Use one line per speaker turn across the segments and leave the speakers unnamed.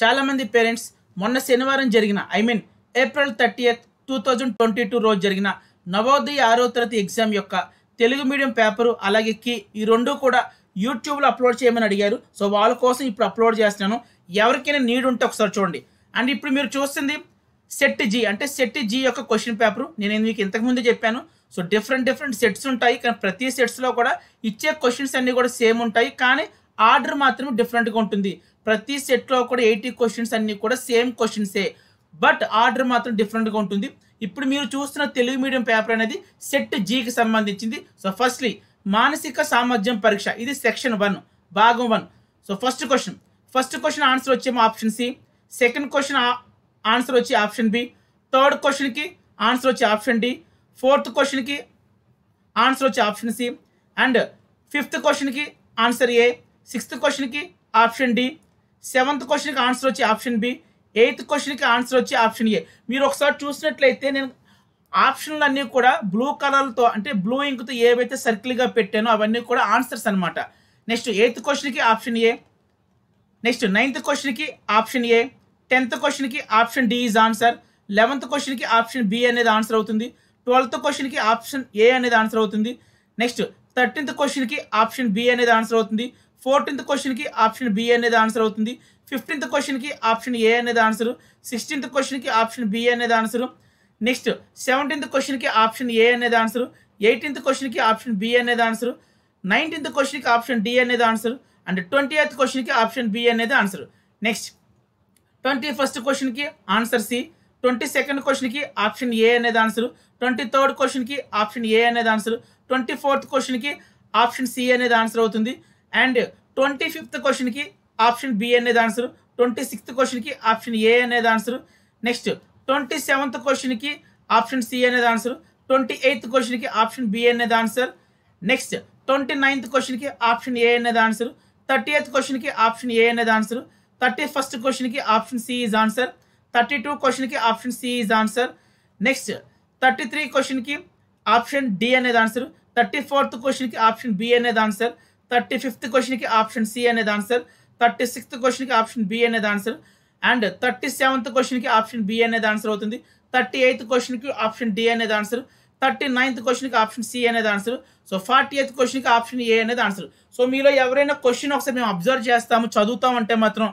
చాలామంది పేరెంట్స్ మొన్న శనివారం జరిగిన I mean April thirtieth two thousand twenty two రోజు జరిగిన నవోదయ ఆరో తరగతి ఎగ్జామ్ యొక్క తెలుగు మీడియం పేపరు అలాగే కీ ఈ రెండు కూడా యూట్యూబ్లో అప్లోడ్ చేయమని అడిగారు సో వాళ్ళ కోసం ఇప్పుడు అప్లోడ్ చేస్తున్నాను ఎవరికైనా నీడ్ ఉంటే ఒకసారి చూడండి అండ్ ఇప్పుడు మీరు చూస్తుంది సెట్ జీ అంటే సెట్ జీ యొక్క క్వశ్చన్ పేపర్ నేను మీకు ఇంతకుముందు చెప్పాను సో డిఫరెంట్ డిఫరెంట్ సెట్స్ ఉంటాయి కానీ ప్రతి సెట్స్లో కూడా ఇచ్చే క్వశ్చన్స్ అన్నీ కూడా సేమ్ ఉంటాయి కానీ ఆర్డర్ మాత్రం డిఫరెంట్గా ఉంటుంది ప్రతి సెట్లో కూడా ఎయిటీ క్వశ్చన్స్ అన్నీ కూడా సేమ్ క్వశ్చన్సే బట్ ఆర్డర్ మాత్రం డిఫరెంట్గా ఉంటుంది ఇప్పుడు మీరు చూస్తున్న తెలుగు మీడియం పేపర్ అనేది సెట్ జీకి సంబంధించింది సో ఫస్ట్లీ మానసిక సామర్థ్యం పరీక్ష ఇది సెక్షన్ వన్ భాగం one so first question first question answer వచ్చేమో option C second question answer వచ్చి ఆప్షన్ బి థర్డ్ క్వశ్చన్కి ఆన్సర్ వచ్చి ఆప్షన్ డి ఫోర్త్ క్వశ్చన్కి ఆన్సర్ వచ్చి ఆప్షన్ సి అండ్ ఫిఫ్త్ క్వశ్చన్కి ఆన్సర్ ఏ సిక్స్త్ క్వశ్చన్కి ఆప్షన్ డి సెవెంత్ క్వశ్చన్కి ఆన్సర్ వచ్చి ఆప్షన్ బి ఎయిత్ క్వశ్చన్కి ఆన్సర్ వచ్చి ఆప్షన్ ఏ మీరు ఒకసారి చూసినట్లయితే నేను ఆప్షన్లు అన్నీ కూడా బ్లూ కలర్తో అంటే బ్లూ ఇంక్తో ఏవైతే సర్కిల్గా పెట్టానో అవన్నీ కూడా ఆన్సర్స్ అనమాట నెక్స్ట్ ఎయిత్ క్వశ్చన్కి ఆప్షన్ ఏ నెక్స్ట్ నైన్త్ క్వశ్చన్కి ఆప్షన్ ఏ టెన్త్ క్వశ్చన్కి option D is answer eleventh క్వశ్చన్కి ఆప్షన్ బి అనేది ఆన్సర్ అవుతుంది ట్వెల్త్ క్వశ్చన్కి ఆప్షన్ ఏ అనేది ఆన్సర్ అవుతుంది నెక్స్ట్ థర్టీన్త్ క్వశ్చన్కి ఆప్షన్ బి అనేది ఆన్సర్ అవుతుంది ఫోర్టీన్త్ క్వశ్చన్కి ఆప్షన్ బి అనేది ఆన్సర్ అవుతుంది ఫిఫ్టీన్త్ క్వశ్చన్కి ఆప్షన్ ఏ అనేది ఆన్సర్ సిక్స్టీన్త్ క్వశ్చన్కి ఆప్షన్ బి అనేది ఆన్సర్ నెక్స్ట్ సెవెంటీన్త్ క్వశ్చన్కి ఆప్షన్ ఏ అనేది ఆన్సర్ ఎయిటీన్త్ క్వశ్చన్కి ఆప్షన్ బి అనేది ఆన్సర్ నైన్టీన్త్ క్వశ్చన్కి ఆప్షన్ డి అనేది ఆన్సర్ అండ్ ట్వంటీ ఎయిత్ క్వశ్చన్కి ఆప్షన్ బి అనేది ఆన్సర్ నెక్స్ట్ ట్వంటీ ఫస్ట్ క్వశ్చన్కి ఆన్సర్ సి ట్వంటీ సెకండ్ క్వశ్చన్కి ఆప్షన్ ఏ అనేది ఆన్సర్ ట్వంటీ థర్డ్ క్వశ్చన్కి ఆప్షన్ ఏ అనేది ఆన్సర్ ట్వంటీ ఫోర్త్ క్వశ్చన్కి ఆప్షన్ సి అనేది ఆన్సర్ అవుతుంది అండ్ ట్వంటీ ఫిఫ్త్ క్వశ్చన్కి ఆప్షన్ బి అనేది ఆన్సర్ ట్వంటీ సిక్స్త్ క్వశ్చన్కి ఆప్షన్ ఏ అనేది ఆన్సర్ నెక్స్ట్ ట్వంటీ సెవెంత్ క్వశ్చన్కి ఆప్షన్ సి అనేది ఆన్సర్ ట్వంటీ ఎయిత్ క్వశ్చన్కి ఆప్షన్ బి అనేది ఆన్సర్ నెక్స్ట్ ట్వంటీ నైన్త్ క్వశ్చన్కి ఆప్షన్ ఏ అనేది ఆన్సర్ థర్టీ ఎయిత్ క్వశ్చన్కి ఆప్షన్ ఏ అనేది ఆన్సర్ థర్టీ ఫస్ట్ క్వశ్చన్కి option C is answer thirty two క్వశ్చన్కి option C is answer next thirty three క్వశ్చన్కి option D అనేది answer thirty fourth క్వశ్చన్కి option B అనేది ఆన్సర్ థర్టీ ఫిఫ్త్ క్వశ్చన్కి option C అనేది ఆన్సర్ థర్టీ సిక్స్త్ క్వశ్చన్కి option B అనేది ఆన్సర్ అండ్ థర్టీ సెవెంత్ క్వశ్చన్కి ఆప్షన్ బి అనేది ఆన్సర్ అవుతుంది థర్టీ ఎయిత్ క్వశ్చన్కి ఆప్షన్ డి అనేది ఆన్సర్ థర్టీ నైన్త్ క్వశ్చన్కి ఆప్షన్ సి అనేది ఆన్సర్ సో ఫార్టీ ఎయిత్ క్వశ్చన్కి ఆప్షన్ ఏ అనేది ఆన్సర్ సో మీలో ఎవరైనా క్వశ్చన్ ఒకసారి మేము అబ్జర్వ్ చేస్తాము చదువుతాం అంటే మాత్రం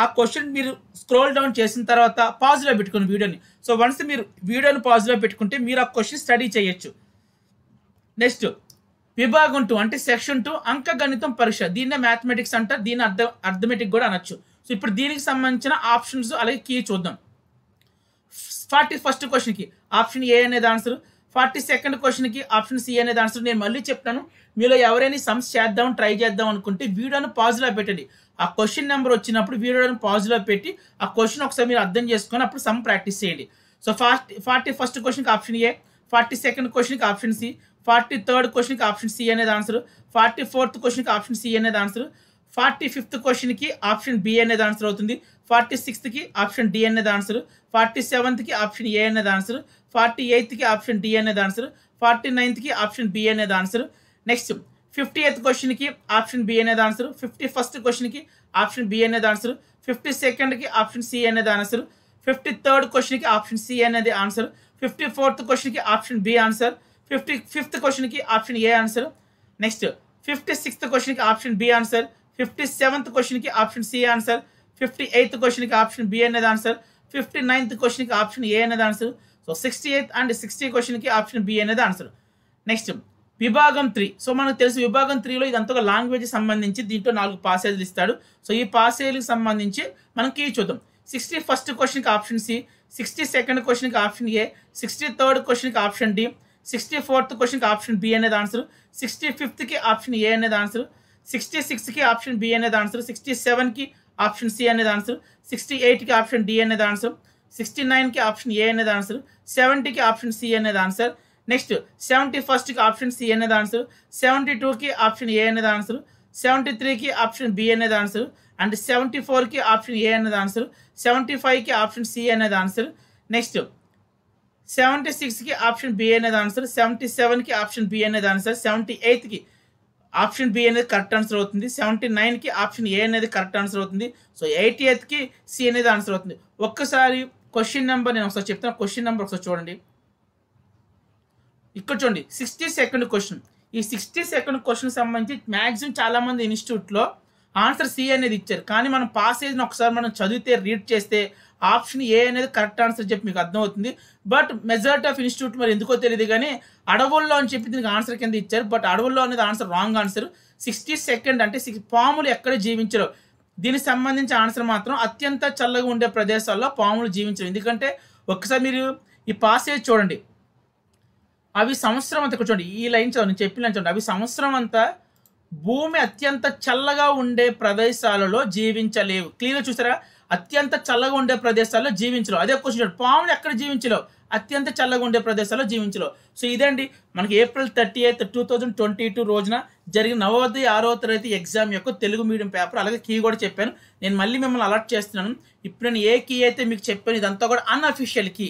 ఆ క్వశ్చన్ మీరు స్క్రోల్ డౌన్ చేసిన తర్వాత పాజ్లో పెట్టుకుని వీడియోని సో వన్స్ మీరు వీడియోని పాజ్లో పెట్టుకుంటే మీరు ఆ క్వశ్చన్ స్టడీ చేయొచ్చు నెక్స్ట్ విభాగం టూ అంటే సెక్షన్ టూ అంక గణితం పరీక్ష దీన్నే మ్యాథమెటిక్స్ అంటారు దీన్ని అర్థ అర్థమెటిక్ కూడా అనొచ్చు సో ఇప్పుడు దీనికి సంబంధించిన ఆప్షన్స్ అలాగే కీ చూద్దాం ఫార్టీ ఫస్ట్ క్వశ్చన్కి ఆప్షన్ ఏ అనేది ఆన్సర్ ఫార్టీ సెకండ్ క్వశ్చన్కి ఆప్షన్ సి అనేది ఆన్సర్ నేను మళ్ళీ చెప్తాను మీలో ఎవరైనా సమ్స్ చేద్దాం ట్రై చేద్దాం అనుకుంటే వీడియోను పాజ్లో పెట్టండి ఆ క్వశ్చన్ నెంబర్ వచ్చినప్పుడు వీడియోను పాజ్లో పెట్టి ఆ క్వశ్చన్ ఒకసారి మీరు అర్థం చేసుకొని అప్పుడు సమ్ ప్రాక్టీస్ చేయండి సో ఫాస్ట్ ఫార్టీ ఫస్ట్ క్వశ్చన్కి ఆప్షన్ ఏ ఫార్టీ సెకండ్ క్వశ్చన్కి ఆప్షన్ సి ఫార్టీ థర్డ్ క్వశ్చన్కి ఆప్షన్ సి అనేది ఆన్సర్ ఫార్టీ ఫోర్త్ క్వశ్చన్కి ఆప్షన్ సి అనేది ఆన్సర్ ఫార్టీ ఫిఫ్త్ క్వశ్చన్కి ఆప్షన్ బి అనేది ఆన్సర్ అవుతుంది ఫార్టీ సిక్స్త్కి ఆప్షన్ డి అనేది ఆన్సర్ ఫార్టీ సెవెంత్కి ఆప్షన్ ఏ అనేది ఆన్సర్ ఫార్టీ ఎయిత్కి ఆప్షన్ డి అనేది ఆన్సర్ ఫార్టీ నైన్త్కి ఆప్షన్ బి అనేది ఆన్సర్ నెక్స్ట్ ఫిఫ్టీ ఎయిత్ క్వశ్చన్కి ఆప్షన్ బి అనేది ఆన్సర్ ఫిఫ్టీ ఫస్ట్ క్వశ్చన్కి ఆప్షన్ బి అనేది ఆన్సర్ ఫిఫ్టీ సెకండ్కి ఆప్షన్ సి అనేది ఆన్సర్ ఫిఫ్టీ థర్డ్ క్వశ్చన్కి ఆప్షన్ సి అనేది ఆన్సర్ ఫిఫ్టీ ఫోర్త్ క్వశ్చన్కి option B answer fifty fifth క్వశ్చన్కి option A answer next fifty sixth క్వశ్చన్కి option B answer fifty seventh క్వశ్చన్కి option C answer fifty eighth క్వశ్చన్కి option B అనేది answer fifty ninth క్వశ్చన్కి option A అనేది answer so sixty eighth and sixty క్వశ్చన్కి option B అనేది answer next విభాగం three so మనకు తెలుసు విభాగం త్రీలో ఇదంతా ఒక లాంగ్వేజ్ సంబంధించి దీంట్లో నాలుగు పాసేజ్లు ఇస్తాడు సో ఈ పాసేజ్కి సంబంధించి మనం కీ చూద్దాం సిక్స్టీ ఫస్ట్ క్వశ్చన్కి ఆప్షన్ సి సిక్స్టీ సెకండ్ క్వశ్చన్కి ఆప్షన్ ఏ సిక్స్టీ థర్డ్ క్వశ్చన్కి ఆప్షన్ డి సిక్స్టీ ఫోర్త్ క్వశ్చన్కి ఆప్షన్ బి అనేది ఆన్సర్ సిక్స్టీ ఫిఫ్త్కి ఆప్షన్ ఏ అనేది ఆన్సర్ సిక్స్టీ సిక్స్కి ఆప్షన్ బి అనేది ఆన్సర్ సిక్స్టీ సెవెన్కి ఆప్షన్ సి అనేది ఆన్సర్ సిక్స్టీ ఎయిట్కి ఆప్షన్ డి అనేది ఆన్సర్ సిక్స్టీ నైన్కి ఆప్షన్ ఏ అనేది ఆన్సర్ సెవెంటీకి ఆప్షన్ సి అనేది ఆన్సర్ నెక్స్ట్ సెవెంటీ ఫస్ట్కి ఆప్షన్ సి అనేది ఆన్సర్ సెవెంటీ టూకి ఆప్షన్ ఏ అనేది ఆన్సర్ సెవెంటీ త్రీకి ఆప్షన్ బి అనేది ఆన్సర్ అండ్ సెవెంటీ ఫోర్కి ఆప్షన్ ఏ అనేది ఆన్సర్ సెవెంటీ ఫైవ్కి ఆప్షన్ సి అనేది ఆన్సర్ నెక్స్ట్ సెవెంటీ సిక్స్కి ఆప్షన్ బి అనేది ఆన్సర్ సెవెంటీ సెవెన్కి ఆప్షన్ బి అనేది ఆన్సర్ సెవెంటీ ఎయిత్కి ఆప్షన్ బి అనేది కరెక్ట్ ఆన్సర్ అవుతుంది సెవెంటీ నైన్కి ఆప్షన్ ఏ అనేది కరెక్ట్ ఆన్సర్ అవుతుంది సో ఎయిటీ ఎయిత్కి సి అనేది ఆన్సర్ అవుతుంది ఒక్కసారి క్వశ్చన్ నెంబర్ నేను ఒకసారి చెప్తాను క్వశ్చన్ నెంబర్ ఒకసారి చూడండి ఇక్కడ చూడండి సిక్స్టీ సెకండ్ క్వశ్చన్ ఈ సిక్స్టీ సెకండ్ క్వశ్చన్ సంబంధించి మ్యాక్సిమం చాలామంది ఇన్స్టిట్యూట్లో ఆన్సర్ సి అనేది ఇచ్చారు కానీ మనం పాసేజ్ని ఒకసారి మనం చదివితే రీడ్ చేస్తే ఆప్షన్ ఏ అనేది కరెక్ట్ ఆన్సర్ చెప్పి మీకు అర్థమవుతుంది బట్ మెజార్టీ ఆఫ్ ఇన్స్టిట్యూట్ మరి ఎందుకో తెలియదు కానీ అడవుల్లో అని చెప్పి దీనికి ఆన్సర్ కింద ఇచ్చారు బట్ అడవుల్లో అనేది answer wrong answer sixty second అంటే సిక్స్ పాములు ఎక్కడ జీవించరు దీనికి సంబంధించిన ఆన్సర్ మాత్రం అత్యంత చల్లగా ఉండే ప్రదేశాల్లో పాములు జీవించరు ఎందుకంటే ఒకసారి మీరు ఈ పాసేజ్ చూడండి అవి సంవత్సరం అంతా కూర్చోండి ఈ లైన్ చదవండి చెప్పిన లైన్ చూడండి అవి సంవత్సరం అంతా భూమి అత్యంత చల్లగా ఉండే ప్రదేశాలలో జీవించలేవు క్లియర్గా చూసారా అత్యంత చల్లగా ఉండే ప్రదేశాల్లో జీవించలేవు అదే క్వశ్చన్ పాములు ఎక్కడ జీవించలేవు అత్యంత చల్లగా ఉండే ప్రదేశాల్లో జీవించలేవు సో అండి మనకి April thirty eighth two thousand twenty two రోజున జరిగిన నవోదయ ఆరో తరగతి ఎగ్జామ్ యొక్క తెలుగు మీడియం పేపర్ అలాగే కీ కూడా చెప్పాను నేను మళ్ళీ మిమ్మల్ని అలర్ట్ చేస్తున్నాను ఇప్పుడు నేను ఏ కీ అయితే మీకు చెప్పాను ఇదంతా కూడా అన్అఫీషియల్ కీ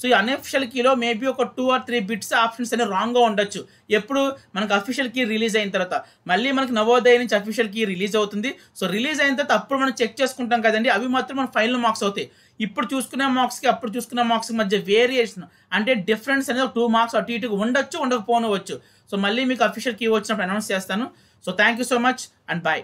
సో ఈ అన్అఫిషియల్ కీలో మేబీ ఒక two or three bits options అనేవి రాంగ్గా ఉండొచ్చు ఎప్పుడు మనకు అఫీషియల్ కీ రిలీజ్ అయిన తర్వాత మళ్ళీ మనకి నవోదయ నుంచి అఫీషియల్ కీ రిలీజ్ అవుతుంది సో రిలీజ్ అయిన తర్వాత అప్పుడు మనం చెక్ చేసుకుంటాం కదండి అవి మాత్రం మన ఫైనల్ మార్క్స్ అవుతాయి ఇప్పుడు చూసుకునే మార్క్స్కి అప్పుడు చూసుకునే మార్క్స్ మధ్య వేరియేషన్ అంటే డిఫరెన్స్ అనేది టూ మార్క్స్ అటు ఇటు ఉండొచ్చు ఉండకపోనవచ్చు సో మళ్ళీ మీకు అఫీషియల్ కీ వచ్చినప్పుడు అనౌన్స్ చేస్తాను so thank you so much and bye